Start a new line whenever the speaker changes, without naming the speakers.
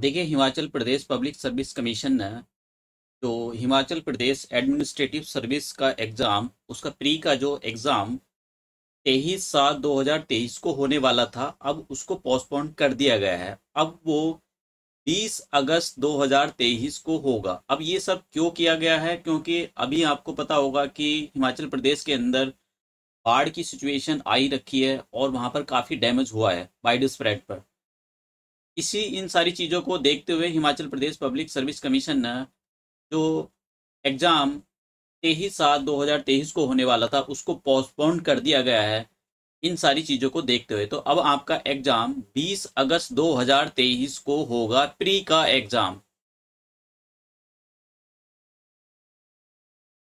देखिए Himachal Pradesh public service commission
ने जो हिमाचल प्रदेश एडमिनिस्ट्रेटिव सर्विस का एग्ज़ाम उसका प्री का जो एग्ज़ाम तेईस सात 2023 को होने वाला था अब उसको पोस्टपोन कर दिया गया है अब वो 20 अगस्त 2023 को होगा अब ये सब क्यों किया गया है क्योंकि अभी आपको पता होगा कि हिमाचल प्रदेश के अंदर बाढ़ की सिचुएशन आई रखी है और वहाँ पर काफ़ी डैमेज हुआ है वाइड स्प्रेड पर इसी इन सारी चीज़ों को देखते हुए Himachal Pradesh public service commission ने जो एग्ज़ाम तेईस सात दो हज़ार तेईस को होने वाला था उसको पोस्टपोन कर दिया गया है इन सारी चीज़ों को देखते हुए तो अब आपका एग्ज़ाम
20 अगस्त 2023 को होगा प्री का एग्ज़ाम